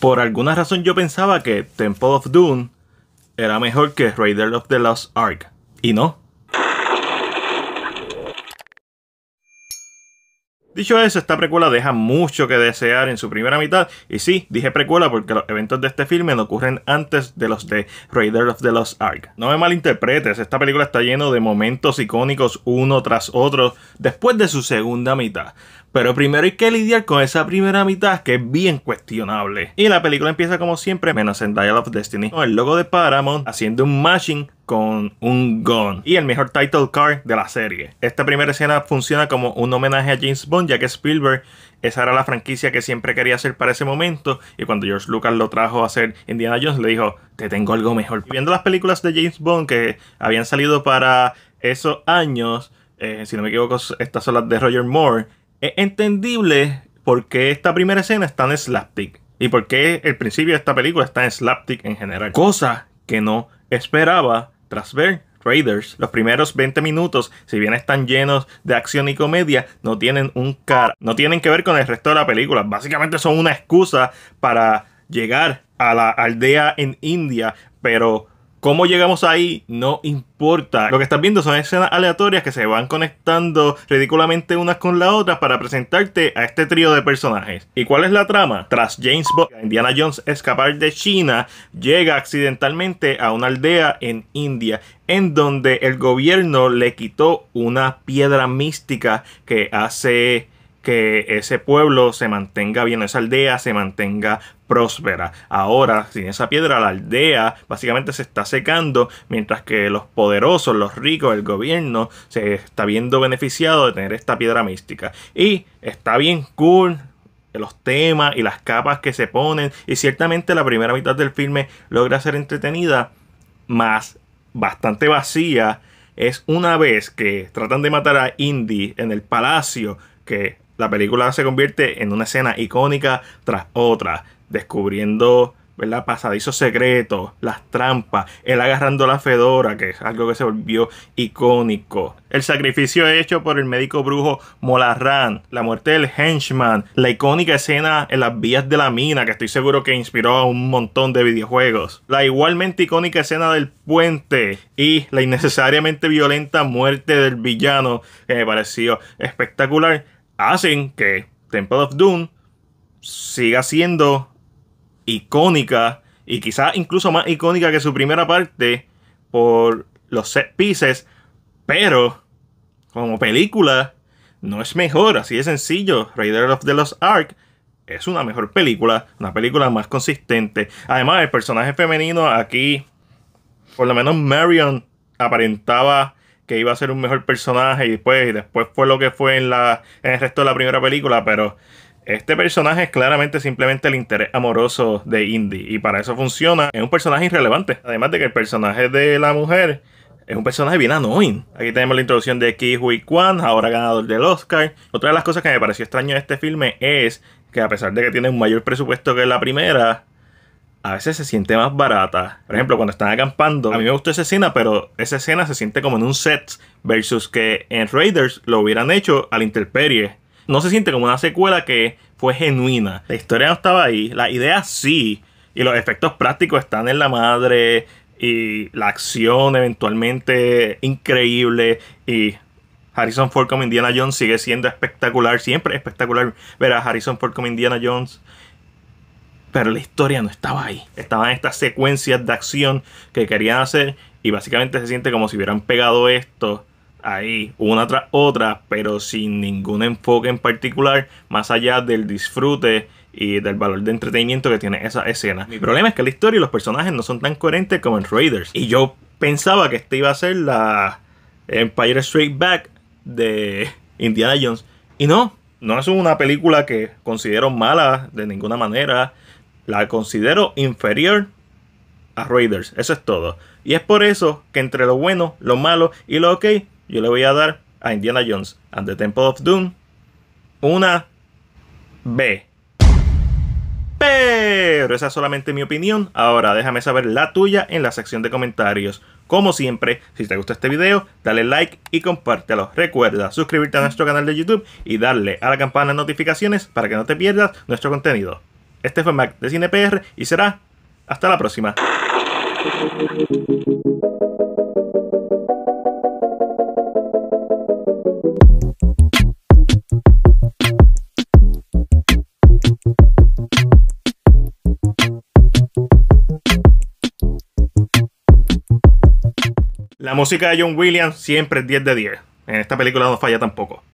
Por alguna razón yo pensaba que Temple of Doom era mejor que Raider of the Lost Ark. Y no, Dicho eso, esta precuela deja mucho que desear en su primera mitad. Y sí, dije precuela porque los eventos de este filme no ocurren antes de los de Raiders of the Lost Ark. No me malinterpretes, esta película está lleno de momentos icónicos uno tras otro después de su segunda mitad. Pero primero hay que lidiar con esa primera mitad que es bien cuestionable. Y la película empieza como siempre, menos en Dial of Destiny, con el logo de Paramount haciendo un mashing con un gun y el mejor title card de la serie. Esta primera escena funciona como un homenaje a James Bond, ya que Spielberg esa era la franquicia que siempre quería hacer para ese momento y cuando George Lucas lo trajo a hacer Indiana Jones le dijo, te tengo algo mejor. viendo las películas de James Bond que habían salido para esos años, eh, si no me equivoco, estas son las de Roger Moore, es entendible por qué esta primera escena está en slapstick y por qué el principio de esta película está en slapstick en general. Cosa que no esperaba tras ver Raiders, los primeros 20 minutos, si bien están llenos de acción y comedia, no tienen un cara, no tienen que ver con el resto de la película. Básicamente son una excusa para llegar a la aldea en India, pero ¿Cómo llegamos ahí? No importa. Lo que estás viendo son escenas aleatorias que se van conectando ridículamente unas con las otras para presentarte a este trío de personajes. ¿Y cuál es la trama? Tras James Bond, Indiana Jones escapar de China, llega accidentalmente a una aldea en India en donde el gobierno le quitó una piedra mística que hace que ese pueblo se mantenga bien, esa aldea se mantenga próspera. Ahora, sin esa piedra, la aldea básicamente se está secando, mientras que los poderosos, los ricos, el gobierno, se está viendo beneficiado de tener esta piedra mística. Y está bien cool los temas y las capas que se ponen, y ciertamente la primera mitad del filme logra ser entretenida, más bastante vacía. Es una vez que tratan de matar a Indy en el palacio, que la película se convierte en una escena icónica tras otra, descubriendo Pasadizos secretos, las trampas, él agarrando la fedora, que es algo que se volvió icónico. El sacrificio hecho por el médico brujo molarrán la muerte del henchman, la icónica escena en las vías de la mina, que estoy seguro que inspiró a un montón de videojuegos. La igualmente icónica escena del puente y la innecesariamente violenta muerte del villano, que me pareció espectacular hacen que Temple of Doom siga siendo icónica y quizás incluso más icónica que su primera parte por los set pieces, pero como película no es mejor, así de sencillo. Raider of the Lost Ark es una mejor película, una película más consistente. Además, el personaje femenino aquí, por lo menos Marion aparentaba que iba a ser un mejor personaje y después, pues, después fue lo que fue en, la, en el resto de la primera película, pero este personaje es claramente simplemente el interés amoroso de Indy y para eso funciona. Es un personaje irrelevante. Además de que el personaje de la mujer es un personaje bien annoying. Aquí tenemos la introducción de Ki Hui Kwan, ahora ganador del Oscar. Otra de las cosas que me pareció extraño de este filme es que a pesar de que tiene un mayor presupuesto que la primera, a veces se siente más barata. Por ejemplo, cuando están acampando, a mí me gustó esa escena, pero esa escena se siente como en un set versus que en Raiders lo hubieran hecho al interperie. No se siente como una secuela que fue genuina. La historia no estaba ahí, la idea sí, y los efectos prácticos están en la madre, y la acción eventualmente increíble, y Harrison Ford como Indiana Jones sigue siendo espectacular, siempre espectacular ver a Harrison Ford como Indiana Jones pero la historia no estaba ahí. Estaban estas secuencias de acción que querían hacer y básicamente se siente como si hubieran pegado esto ahí una tras otra, pero sin ningún enfoque en particular, más allá del disfrute y del valor de entretenimiento que tiene esa escena. Mi problema es que la historia y los personajes no son tan coherentes como en Raiders. Y yo pensaba que esta iba a ser la Empire Straight Back de Indiana Jones. Y no, no es una película que considero mala de ninguna manera la considero inferior a Raiders. Eso es todo. Y es por eso que entre lo bueno, lo malo y lo ok, yo le voy a dar a Indiana Jones and the Temple of Doom una B. Pero esa es solamente mi opinión. Ahora déjame saber la tuya en la sección de comentarios. Como siempre, si te gusta este video, dale like y compártelo. Recuerda suscribirte a nuestro canal de YouTube y darle a la campana de notificaciones para que no te pierdas nuestro contenido. Este fue Mac de CinePR y será hasta la próxima. La música de John Williams siempre es 10 de 10. En esta película no falla tampoco.